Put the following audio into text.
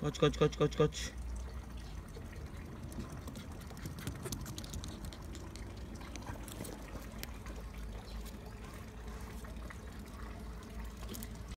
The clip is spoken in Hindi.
Kaç kaç kaç kaç kaç.